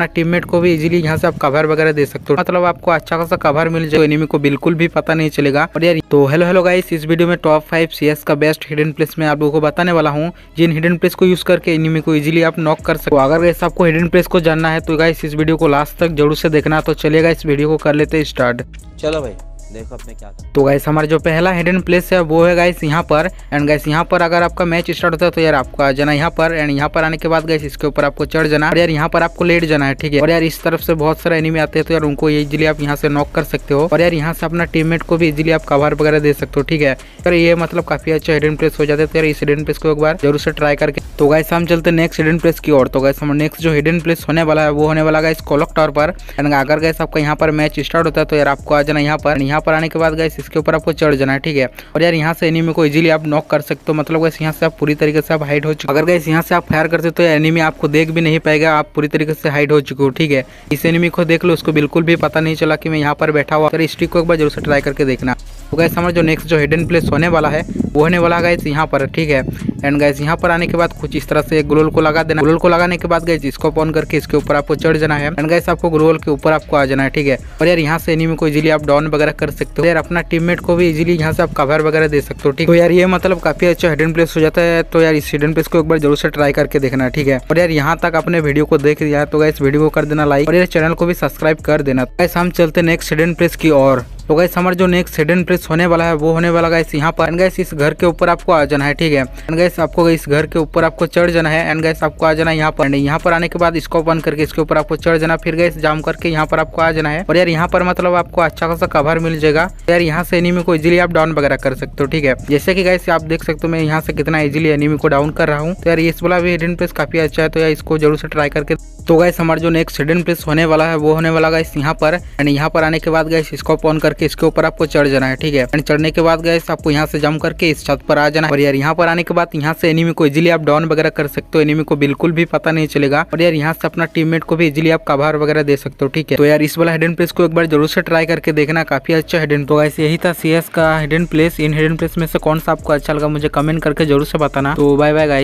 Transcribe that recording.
अपना टीममेट को भी इजीली यहाँ से आप कवर वगैरह दे सकते हो मतलब आपको अच्छा खासा कवर मिल जाएगा एनिमी को बिल्कुल भी पता नहीं चलेगा और यार तो हेलो हेलो गाइस इस वीडियो में टॉप फाइव सीएस का बेस्ट हिडन प्लेस मैं आप लोगों को बताने वाला हूँ जिन हिडन प्लेस को यूज करके एनिमी को इजीली आप नॉक कर सकते हो अगर गैस आपको हिडन प्लेस को जानना है तो गाइस इस वीडियो को लास्ट तक जरूर से देखना तो चलेगा इस वीडियो को कर लेते स्टार्ट चलो भाई देखो अपने क्या तो गैस हमारा जो पहला हिडन प्लेस है वो है गाइस यहाँ पर एंड गैस यहाँ पर अगर आपका मैच स्टार्ट होता है तो यार आपको आ जाना यहाँ पर एंड यहाँ पर आने के बाद गैस इसके ऊपर आपको चढ़ जाना और यार यहाँ पर आपको लेट जाना है ठीक है और यार इस तरफ से बहुत सारे एनिमी आते हैं तो यार उनको इजिली आप यहाँ से नॉक कर सकते हो और यार यहाँ से अपना टीममेट को भी इजिली आप कवर वगैरह दे सकते हो ठीक है यार ये मतलब काफी अच्छा हिडन प्लेस हो जाता है तो यार इस हिडन प्लेस को एक बार जरूर से ट्राई करके तो गैस हम चलते नेक्स्ट हिडन प्लेस की ओर तो गैस हम नेक्स्ट जो हिडन प्लेस होने वाला है वो होने वाला गाइस कोलक टावर पर एंड अगर गैस आपका यहाँ पर मैच स्टार्ट होता है तो यार आपको आ जाना यहाँ पर यहाँ पर आने के बाद गैस इसके ऊपर आपको चढ़ जाना है ठीक है और यार यहाँ से एनिमी को इजीली आप नॉक कर सकते हो मतलब गैस यहाँ से आप पूरी तरीके से आप हाइड हो चुके अगर गैस यहाँ से आप फायर करते हो तो एनिमी आपको देख भी नहीं पाएगा आप पूरी तरीके से हाइड हो चुके हो ठीक है इस एनिमी को देख लो उसको बिल्कुल भी पता नहीं चला कि मैं यहाँ पर बैठा हुआ अगर स्टिक को एक बार जरूर से ट्राई करके देखना तो गैस हमारा जो नेक्स्ट जो हिडन प्लेस होने वाला है वो होने वाला गैस यहाँ पर ठीक है एंड गैस यहाँ पर आने के बाद कुछ इस तरह से ग्लोल को लगा देना ग्लोल को लगाने के बाद गैस इसको ऑन करके इसके ऊपर आपको चढ़ जाना है एंड गैस आपको ग्लोल के ऊपर आपको आ जाना है ठीक है और यार यहाँ से एनिमी को इजिली आप डाउन वगैरह कर सकते हो यार अपना टीममेट को भी इजिली यहाँ से आप कवर वगैरह दे सकते हो ठीक है तो यार ये मतलब काफी अच्छा हिडन प्लेस हो जाता है तो यार इस हिडन प्लेस को एक बार जरूर से ट्राई करके देखना ठीक है और यार यहाँ तक अपने वीडियो को देख दिया तो इस वीडियो को कर देना लाइक और यार चैनल को भी सब्सक्राइब कर देना गैस तो हम चलते नेक्स्ट हिडन प्लेस की और तो गैस हमारा जो नेक्स्ट हिडन प्लेस होने वाला है वो होने वाला गैस यहाँ पर गैस इस घर के ऊपर आपको आ जाना है ठीक है गैस आपको इस घर के ऊपर आपको चढ़ जाना है एंड गैस आपको आ जाना है यहाँ पर यहाँ पर आने के बाद इसको ओपन करके इसके ऊपर आपको चढ़ जाना फिर गैस जाम करके यहाँ पर आपको आ जाना है और यार यहाँ पर मतलब आपको अच्छा खासा कवर मिल जाएगा यार यहाँ से एनिमी को इजिली आप डाउन वगैरह कर सकते हो ठीक है जैसे की गैस आप देख सकते हो मैं यहाँ से कितना इजिली एनिमी को डाउन कर रहा हूँ तो यार इस वाला भी हिडन प्लेस काफी अच्छा है तो यार इसको जरूर से ट्राई करके तो गैस हमारा जो नेक्स्ट हिडन प्लेस होने वाला है वो होने वाला गैस यहाँ पर एंड यहाँ पर आने के बाद गैस इसको ऑन करके इसके ऊपर आपको चढ़ जाना है ठीक है एंड चढ़ने के बाद गैस आपको यहाँ से जम करके इस छत पर आ जाना है और यार यहाँ पर आने के बाद यहाँ से एनिमी को इजिली आप डाउन वगैरह कर सकते हो एनिमी को बिल्कुल भी पता नहीं चलेगा और यार यहाँ से अपना टीममेट को भी इजिली आप कवर वगैरह दे सकते हो ठीक है तो यार इस वाला हेडन प्लेस को एक बार जरूर से ट्राई करके देखना काफी अच्छा हेड एंड तो यही था सी का हेड प्लेस इन हेड प्लेस में से कौन सा आपको अच्छा लगा मुझे कमेंट करके जरूर से बताना तो बाय बाय